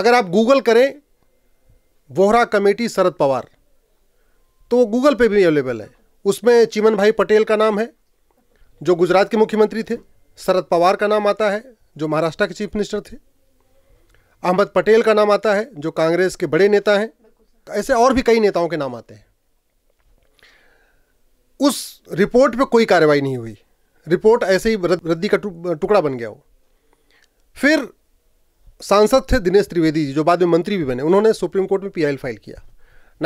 अगर आप गूगल करें वोहरा कमेटी शरद पवार तो वो गूगल पे भी अवेलेबल है उसमें चिमन भाई पटेल का नाम है जो गुजरात के मुख्यमंत्री थे शरद पवार का नाम आता है जो महाराष्ट्र के चीफ मिनिस्टर थे अहमद पटेल का नाम आता है जो कांग्रेस के बड़े नेता हैं ऐसे और भी कई नेताओं के नाम आते हैं उस रिपोर्ट पे कोई कार्रवाई नहीं हुई रिपोर्ट ऐसे ही रद्दी का टुकड़ा बन गया वो फिर सांसद थे दिनेश त्रिवेदी जी जो बाद में मंत्री भी बने उन्होंने सुप्रीम कोर्ट में पीआईएल फाइल किया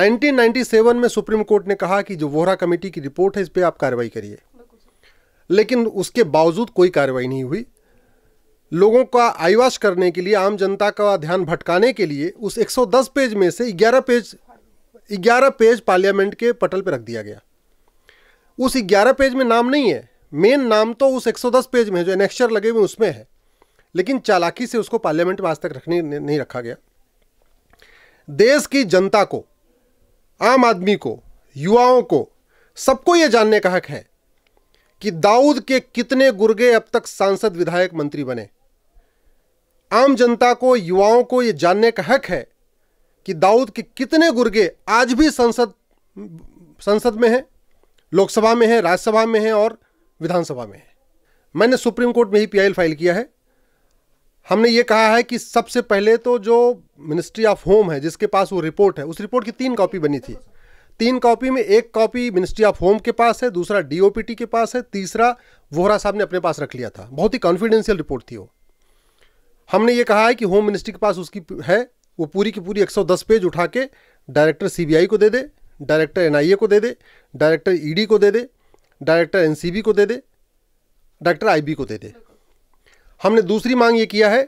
1997 में सुप्रीम कोर्ट ने कहा कि जो वोहरा कमेटी की रिपोर्ट है इस पर आप कार्रवाई करिए लेकिन उसके बावजूद कोई कार्रवाई नहीं हुई लोगों का आईवाश करने के लिए आम जनता का ध्यान भटकाने के लिए उस 110 पेज में से 11 पेज 11 पेज पार्लियामेंट के पटल पर रख दिया गया उस 11 पेज में नाम नहीं है मेन नाम तो उस 110 पेज में जो एनेक्चर लगे हुए उसमें है लेकिन चालाकी से उसको पार्लियामेंट में आज तक रखने नहीं रखा गया देश की जनता को आम आदमी को युवाओं को सबको ये जानने का हक है कि दाऊद के कितने गुर्गे अब तक सांसद विधायक मंत्री बने आम जनता को युवाओं को ये जानने का हक है कि दाऊद के कितने गुर्गे आज भी संसद संसद में हैं लोकसभा में है राज्यसभा में है और विधानसभा में है मैंने सुप्रीम कोर्ट में ही पीआईएल फाइल किया है हमने ये कहा है कि सबसे पहले तो जो मिनिस्ट्री ऑफ होम है जिसके पास वो रिपोर्ट है उस रिपोर्ट की तीन कॉपी बनी थी तीन कॉपी में एक कॉपी मिनिस्ट्री ऑफ होम के पास है दूसरा डी के पास है तीसरा वोहरा साहब ने अपने पास रख लिया था बहुत ही कॉन्फिडेंशियल रिपोर्ट थी वो हमने ये कहा है कि होम मिनिस्ट्री के पास उसकी है वो पूरी की पूरी 110 पेज उठा के डायरेक्टर सीबीआई को दे दे डायरेक्टर एनआईए को दे दे डायरेक्टर ईडी e को दे दे डायरेक्टर एनसीबी को दे दे डायरेक्टर आईबी को दे दे हमने दूसरी मांग ये किया है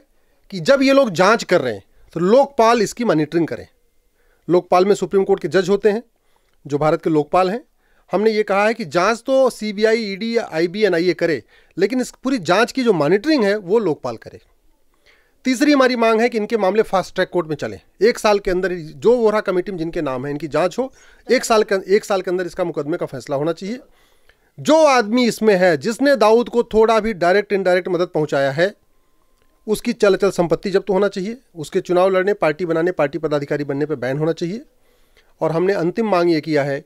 कि जब ये लोग जांच कर रहे हैं तो लोकपाल इसकी मॉनिटरिंग करें लोकपाल में सुप्रीम कोर्ट के जज होते हैं जो भारत के लोकपाल हैं हमने ये कहा है कि जांच तो C B I E D I B N I A करे लेकिन इस पूरी जांच की जो मॉनिटरिंग है वो लोकपाल करे तीसरी हमारी मांग है कि इनके मामले फास्ट ट्रैक कोर्ट में चले एक साल के अंदर जो वोरा कमेटी में जिनके नाम है इनकी जांच हो एक साल के एक साल के अंदर इसका मुकदमे का फैसला होना चाहिए जो आदमी इसमें है जिसने दाऊद को थोड़ा भी डायरेक्ट इनडायरेक्ट मदद पहुंचाया है उसकी चल अचल संपत्ति जब्त तो होना चाहिए उसके चुनाव लड़ने पार्टी बनाने पार्टी पदाधिकारी बनने पर बैन होना चाहिए और हमने अंतिम मांग ये किया है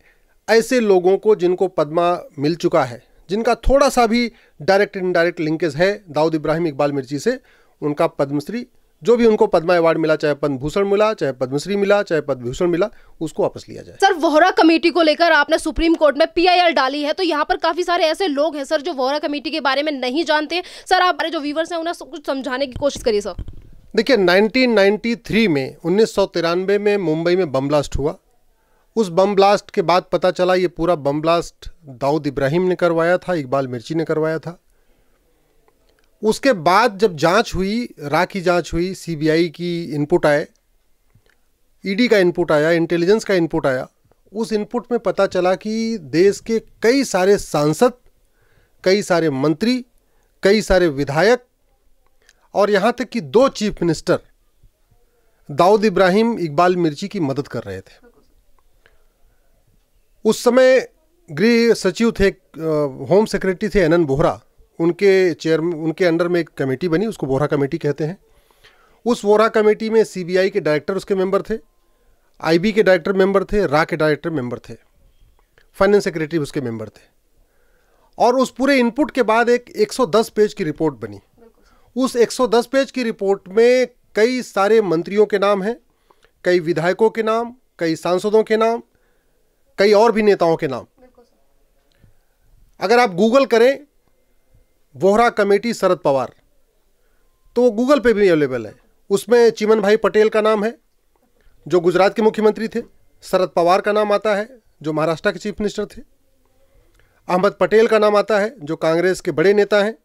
ऐसे लोगों को जिनको पदमा मिल चुका है जिनका थोड़ा सा भी डायरेक्ट इनडायरेक्ट लिंकेज है दाऊद इब्राहिम इकबाल मिर्ची से उनका पद्मश्री जो भी उनको पद्मा अवार्ड मिला चाहे पद्म भूषण मिला चाहे पद्मश्री मिला चाहे पद्मभूषण मिला उसको वापस लिया जाए सर वोहरा कमेटी को लेकर आपने सुप्रीम कोर्ट में पीआईएल डाली है तो यहाँ पर काफी सारे ऐसे लोग हैं सर जो वोहरा कमेटी के बारे में नहीं जानते सर आप जो व्यूवर्स हैं उन्हें कुछ समझाने की कोशिश करिए सर देखिए 1993 में उन्नीस में मुंबई में बम ब्लास्ट हुआ उस बम ब्लास्ट के बाद पता चला ये पूरा बम ब्लास्ट दाऊद इब्राहिम ने करवाया था इकबाल मिर्ची ने करवाया था उसके बाद जब जांच हुई रा की जांच हुई सीबीआई की इनपुट आए ईडी e का इनपुट आया इंटेलिजेंस का इनपुट आया उस इनपुट में पता चला कि देश के कई सारे सांसद कई सारे मंत्री कई सारे विधायक और यहाँ तक कि दो चीफ मिनिस्टर दाऊद इब्राहिम इकबाल मिर्ची की मदद कर रहे थे उस समय गृह सचिव थे होम सेक्रेटरी थे एन एन बोहरा उनके चेयर उनके अंडर में एक कमेटी बनी उसको वोरा कमेटी कहते हैं उस वोरा कमेटी में सीबीआई के डायरेक्टर उसके मेंबर थे आईबी के डायरेक्टर मेंबर थे रा के डायरेक्टर मेंबर थे फाइनेंस सेक्रेटरी उसके मेंबर थे और उस पूरे इनपुट के बाद एक 110 पेज की रिपोर्ट बनी उस 110 पेज की रिपोर्ट में कई सारे मंत्रियों के नाम हैं कई विधायकों के नाम कई सांसदों के नाम कई और भी नेताओं के नाम अगर आप गूगल करें वोहरा कमेटी शरद पवार तो वो गूगल पे भी अवेलेबल है उसमें चिमन भाई पटेल का नाम है जो गुजरात के मुख्यमंत्री थे शरद पवार का नाम आता है जो महाराष्ट्र के चीफ मिनिस्टर थे अहमद पटेल का नाम आता है जो कांग्रेस के बड़े नेता हैं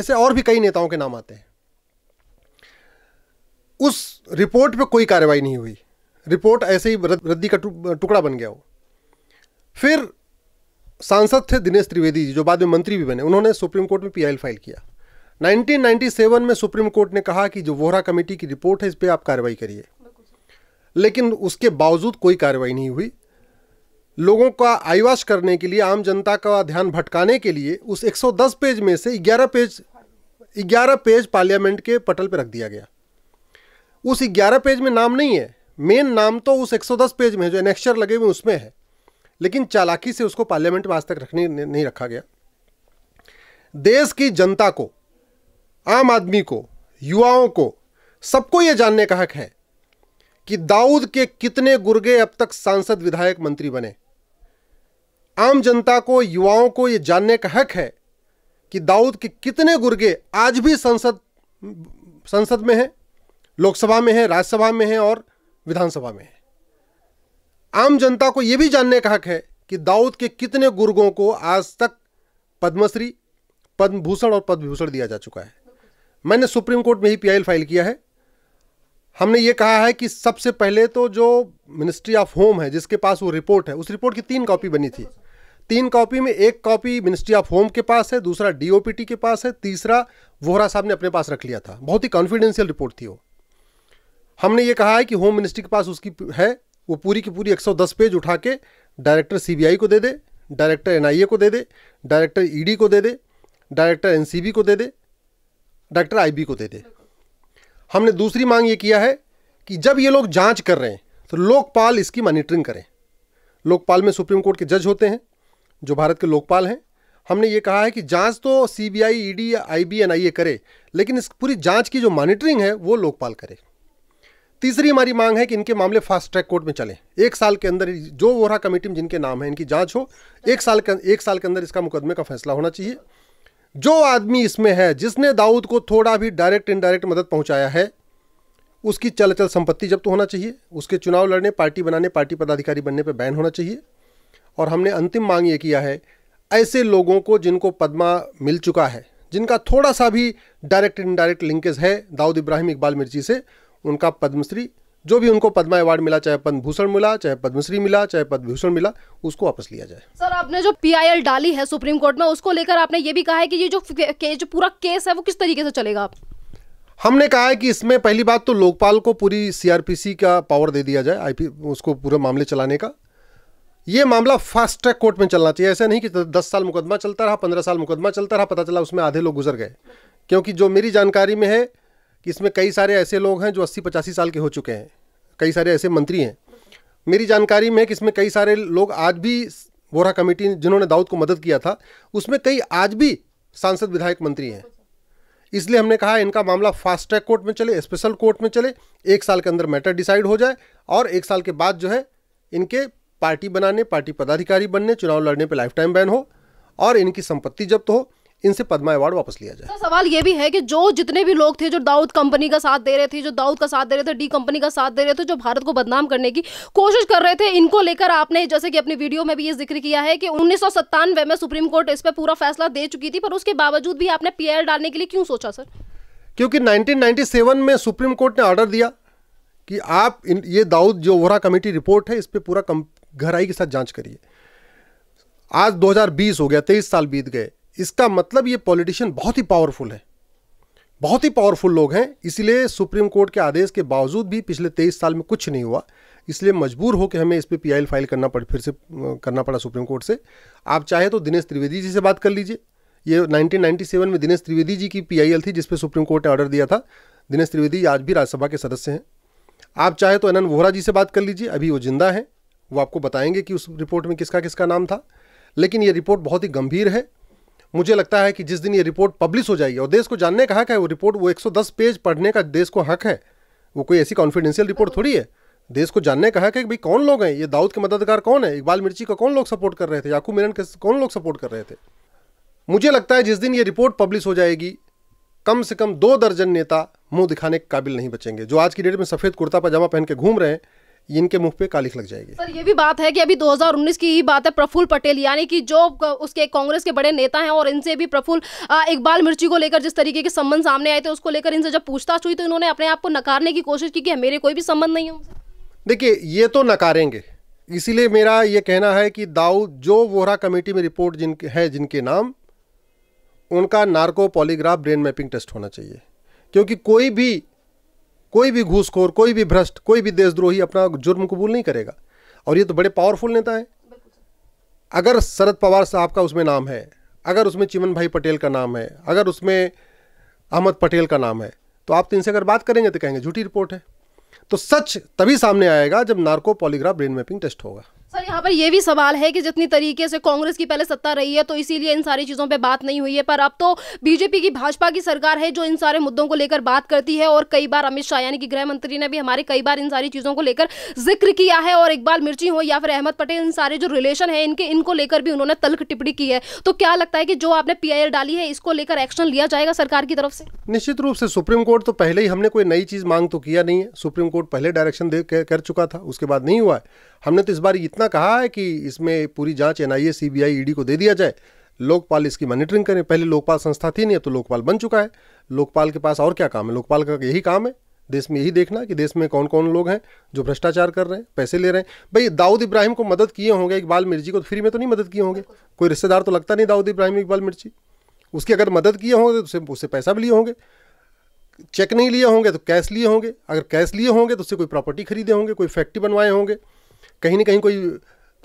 ऐसे और भी कई नेताओं के नाम आते हैं उस रिपोर्ट पे कोई कार्रवाई नहीं हुई रिपोर्ट ऐसे ही रद्दी का टुकड़ा बन गया वो फिर सांसद थे दिनेश त्रिवेदी जी जो बाद में मंत्री भी बने उन्होंने सुप्रीम कोर्ट में पीआईएल फाइल किया 1997 में सुप्रीम कोर्ट ने कहा कि जो वोहरा कमेटी की रिपोर्ट है इस पर आप कार्रवाई करिए लेकिन उसके बावजूद कोई कार्रवाई नहीं हुई लोगों का आईवाश करने के लिए आम जनता का ध्यान भटकाने के लिए उस 110 पेज में से 11 पेज 11 पेज पार्लियामेंट के पटल पर रख दिया गया उस 11 पेज में नाम नहीं है मेन नाम तो उस 110 पेज में जो एनेक्चर लगे हुए उसमें है लेकिन चालाकी से उसको पार्लियामेंट में आज तक रखने नहीं रखा गया देश की जनता को आम आदमी को युवाओं को सबको यह जानने का हक है कि दाऊद के कितने गुर्गे अब तक सांसद विधायक मंत्री बने आम जनता को युवाओं को यह जानने का हक है कि दाऊद के कितने गुर्गे आज भी संसद संसद में हैं लोकसभा में हैं राज्यसभा में हैं और विधानसभा में हैं आम जनता को यह भी जानने का हक है कि दाऊद के कितने गुर्गों को आज तक पद्मश्री पद्म भूषण और पद्म भूषण दिया जा चुका है मैंने सुप्रीम कोर्ट में ही पीआईएल फाइल किया है हमने ये कहा है कि सबसे पहले तो जो मिनिस्ट्री ऑफ होम है जिसके पास वो रिपोर्ट है उस रिपोर्ट की तीन कॉपी बनी थी तीन कॉपी में एक कॉपी मिनिस्ट्री ऑफ होम के पास है दूसरा डीओपीटी के पास है तीसरा वोहरा साहब ने अपने पास रख लिया था बहुत ही कॉन्फिडेंशियल रिपोर्ट थी वो हमने ये कहा है कि होम मिनिस्ट्री के पास उसकी है वो पूरी की पूरी 110 पेज उठा के डायरेक्टर सीबीआई को दे दे डायरेक्टर एनआईए को दे दे डायरेक्टर ईडी e को दे दे डायरेक्टर एनसीबी को दे दे डायरेक्टर आईबी को दे दे हमने दूसरी मांग ये किया है कि जब ये लोग जांच कर रहे हैं तो लोकपाल इसकी मॉनिटरिंग करें लोकपाल में सुप्रीम कोर्ट के जज होते हैं जो भारत के लोकपाल हैं हमने ये कहा है कि जांच तो सीबीआई ईडी आईबी एनआईए करे लेकिन इस पूरी जांच की जो मॉनिटरिंग है वो लोकपाल करे तीसरी हमारी मांग है कि इनके मामले फास्ट ट्रैक कोर्ट में चले एक साल के अंदर जो वोरा कमेटी में जिनके नाम है इनकी जांच हो एक साल के एक साल के अंदर इसका मुकदमे का फैसला होना चाहिए जो आदमी इसमें है जिसने दाऊद को थोड़ा भी डायरेक्ट इनडायरेक्ट मदद पहुंचाया है उसकी चल अचल संपत्ति जब्त तो होना चाहिए उसके चुनाव लड़ने पार्टी बनाने पार्टी पदाधिकारी बनने पर बैन होना चाहिए और हमने अंतिम मांग ये किया है ऐसे लोगों को जिनको पदमा मिल चुका है जिनका थोड़ा सा भी डायरेक्ट इनडायरेक्ट लिंकेज है दाऊद इब्राहिम इकबाल मिर्ची से उनका पद्मश्री जो भी उनको पद्मा अवार्ड मिला चाहे पद्म भूषण मिला चाहे पद्मश्री मिला चाहे पद्मभूषण मिला उसको वापस लिया जाए सर आपने जो पीआईएल डाली है सुप्रीम कोर्ट में उसको लेकर आपने ये भी कहा है कि ये जो के, जो पूरा केस है वो किस तरीके से चलेगा आप हमने कहा है कि इसमें पहली बात तो लोकपाल को पूरी सीआरपीसी का पावर दे दिया जाए आईपी उसको पूरा मामले चलाने का ये मामला फास्ट ट्रैक कोर्ट में चलना चाहिए ऐसा नहीं कि दस साल मुकदमा चलता रहा पंद्रह साल मुकदमा चलता रहा पता चला उसमें आधे लोग गुजर गए क्योंकि जो मेरी जानकारी में है कि इसमें कई सारे ऐसे लोग हैं जो अस्सी पचासी साल के हो चुके हैं कई सारे ऐसे मंत्री हैं मेरी जानकारी में कि इसमें कई सारे लोग आज भी वोरा कमेटी जिन्होंने दाऊद को मदद किया था उसमें कई आज भी सांसद विधायक मंत्री हैं इसलिए हमने कहा इनका मामला फास्ट ट्रैक कोर्ट में चले स्पेशल कोर्ट में चले एक साल के अंदर मैटर डिसाइड हो जाए और एक साल के बाद जो है इनके पार्टी बनाने पार्टी पदाधिकारी बनने चुनाव लड़ने पर लाइफ टाइम बैन हो और इनकी संपत्ति जब्त हो इनसे पद्मा अवार्ड वापस लिया जाए सवाल ये भी है कि जो जितने भी लोग थे जो दाऊद कंपनी का साथ दे रहे थे जो दाऊद का साथ दे रहे थे डी कंपनी का साथ दे रहे थे जो भारत को बदनाम करने की कोशिश कर रहे थे इनको लेकर आपने जैसे कि अपनी वीडियो में भी ये जिक्र किया है कि उन्नीस में सुप्रीम कोर्ट इस पर पूरा फैसला दे चुकी थी पर उसके बावजूद भी आपने पी डालने के लिए क्यों सोचा सर क्योंकि 1997 में सुप्रीम कोर्ट ने ऑर्डर दिया कि आप इन, ये दाऊद जो वोरा कमेटी रिपोर्ट है इस पर पूरा गहराई के साथ जांच करिए आज 2020 हो गया तेईस साल बीत गए इसका मतलब ये पॉलिटिशियन बहुत ही पावरफुल है बहुत ही पावरफुल लोग हैं इसलिए सुप्रीम कोर्ट के आदेश के बावजूद भी पिछले तेईस साल में कुछ नहीं हुआ इसलिए मजबूर हो कि हमें इस पर पी फाइल करना पड़ फिर से करना पड़ा सुप्रीम कोर्ट से आप चाहे तो दिनेश त्रिवेदी जी से बात कर लीजिए ये 1997 में दिनेश त्रिवेदी जी की पी थी जिस पर सुप्रीम कोर्ट ने ऑर्डर दिया था दिनेश त्रिवेदी आज भी राज्यसभा के सदस्य हैं आप चाहे तो अनंत वोहरा जी से बात कर लीजिए अभी वो जिंदा हैं वो आपको बताएंगे कि उस रिपोर्ट में किसका किसका नाम था लेकिन ये रिपोर्ट बहुत ही गंभीर है मुझे लगता है कि जिस दिन ये रिपोर्ट पब्लिश हो जाएगी और देश को जानने का हक है वो रिपोर्ट वो 110 पेज पढ़ने का देश को हक है वो कोई ऐसी कॉन्फिडेंशियल रिपोर्ट थोड़ी है देश को जानने का हक है कि भाई कौन लोग हैं ये दाऊद के मददगार कौन है इकबाल मिर्ची का कौन लोग सपोर्ट कर रहे थे याकूब मिरन के कौन लोग सपोर्ट कर रहे थे मुझे लगता है जिस दिन ये रिपोर्ट पब्लिश हो जाएगी कम से कम दो दर्जन नेता मुंह दिखाने के काबिल नहीं बचेंगे जो आज की डेट में सफ़ेद कुर्ता पजामा पहन के घूम रहे हैं इनके मुंह पे कालिख लग जाएगी पर ये भी बात है कि अभी 2019 की ही बात है प्रफुल पटेल यानी कि जो उसके कांग्रेस के बड़े नेता हैं और इनसे भी प्रफुल इकबाल मिर्ची को लेकर जिस तरीके के संबंध सामने आए थे उसको लेकर इनसे जब पूछताछ हुई तो इन्होंने अपने आप को नकारने की कोशिश की कि मेरे कोई भी संबंध नहीं है देखिए ये तो नकारेंगे इसीलिए मेरा ये कहना है कि दाऊ जो वोहरा कमेटी में रिपोर्ट जिनके है जिनके नाम उनका narco polygraph brain mapping test होना चाहिए क्योंकि कोई भी कोई भी घूसखोर कोई भी भ्रष्ट कोई भी देशद्रोही अपना जुर्म कबूल नहीं करेगा और ये तो बड़े पावरफुल नेता है अगर शरद पवार साहब का उसमें नाम है अगर उसमें चिमन भाई पटेल का नाम है अगर उसमें अहमद पटेल का नाम है तो आप तो इनसे अगर बात करेंगे तो कहेंगे झूठी रिपोर्ट है तो सच तभी सामने आएगा जब narco polygraph brain mapping test होगा सर यहाँ पर यह भी सवाल है कि जितनी तरीके से कांग्रेस की पहले सत्ता रही है तो इसीलिए इन सारी चीज़ों पे बात नहीं हुई है पर अब तो बीजेपी की भाजपा की सरकार है जो इन सारे मुद्दों को लेकर बात करती है और कई बार अमित शाह यानी कि गृह मंत्री ने भी हमारे कई बार इन सारी चीज़ों को लेकर जिक्र किया है और इकबाल मिर्ची हो या फिर अहमद पटेल इन सारे जो रिलेशन है इनके इनको लेकर भी उन्होंने तल्ख टिप्पणी की है तो क्या लगता है कि जो आपने पी डाली है इसको लेकर एक्शन लिया जाएगा सरकार की तरफ से निश्चित रूप से सुप्रीम कोर्ट तो पहले ही हमने कोई नई चीज़ मांग तो किया नहीं है सुप्रीम कोर्ट पहले डायरेक्शन कर चुका था उसके बाद नहीं हुआ है हमने तो इस बार इतना कहा है कि इसमें पूरी जांच आई ई डी को दे दिया जाए लोकपाल इसकी मॉनिटरिंग करें पहले लोकपाल संस्था थी नहीं तो लोकपाल बन चुका है लोकपाल के पास और क्या काम है लोकपाल का यही काम है देश में यही देखना कि देश में कौन कौन लोग हैं जो भ्रष्टाचार कर रहे हैं पैसे ले रहे हैं भाई दाऊद इब्राहिम को मदद किए होंगे इकबाल मिर्ची को तो फ्री में तो नहीं मदद किए होंगे कोई रिश्तेदार तो लगता नहीं दाऊद इब्राहिम इकबाल मिर्ची उसकी अगर मदद किए होंगे तो उससे उससे पैसा भी लिए होंगे चेक नहीं लिए होंगे तो कैश लिए होंगे अगर कैश लिए होंगे तो उससे कोई प्रॉपर्टी खरीदे होंगे कोई फैक्ट्री बनवाए होंगे कहीं ना कहीं कोई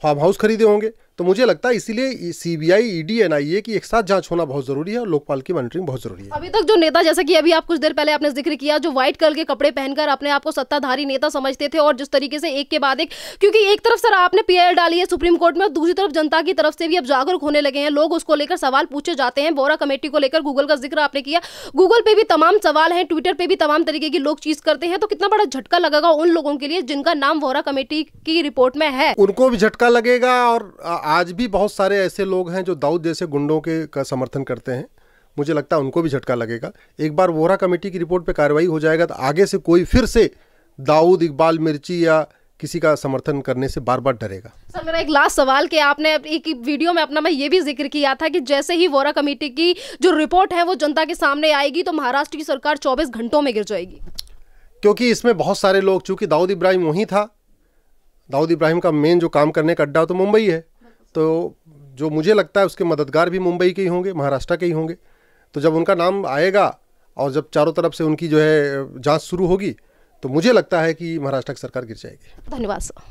फार्म हाउस खरीदे होंगे तो मुझे लगता है इसीलिए सीबीआई ईडी एनआईए की एक साथ जांच होना बहुत जरूरी है और लोकपाल की मॉनिटरिंग बहुत जरूरी है अभी तक जो नेता जैसे कि अभी आप कुछ देर पहले आपने जिक्र किया जो व्हाइट कलर के कपड़े पहनकर अपने आपको सत्ताधारी नेता समझते थे और जिस तरीके से एक के बाद एक क्योंकि एक तरफ सर आपने पीआईएल डाली है सुप्रीम कोर्ट में और दूसरी तरफ जनता की तरफ से भी अब जागरूक होने लगे हैं लोग उसको लेकर सवाल पूछे जाते हैं बोरा कमेटी को लेकर गूगल का जिक्र आपने किया गूगल पे भी तमाम सवाल है ट्विटर पे भी तमाम तरीके की लोग चीज करते हैं तो कितना बड़ा झटका लगेगा उन लोगों के लिए जिनका नाम वोरा कमेटी की रिपोर्ट में है उनको भी झटका लगेगा और आज भी बहुत सारे ऐसे लोग हैं जो दाऊद जैसे गुंडों के का समर्थन करते हैं मुझे लगता है उनको भी झटका लगेगा एक बार वोरा कमेटी की रिपोर्ट पे कार्रवाई हो जाएगा तो आगे से कोई फिर से दाऊद इकबाल मिर्ची या किसी का समर्थन करने से बार बार डरेगा सर मेरा एक लास्ट सवाल कि आपने एक वीडियो में अपना मैं ये भी जिक्र किया था कि जैसे ही वोरा कमेटी की जो रिपोर्ट है वो जनता के सामने आएगी तो महाराष्ट्र की सरकार 24 घंटों में गिर जाएगी क्योंकि इसमें बहुत सारे लोग चूंकि दाऊद इब्राहिम वहीं था दाऊद इब्राहिम का मेन जो काम करने का अड्डा तो मुंबई है तो जो मुझे लगता है उसके मददगार भी मुंबई के ही होंगे महाराष्ट्र के ही होंगे तो जब उनका नाम आएगा और जब चारों तरफ से उनकी जो है जांच शुरू होगी तो मुझे लगता है कि महाराष्ट्र की सरकार गिर जाएगी धन्यवाद सर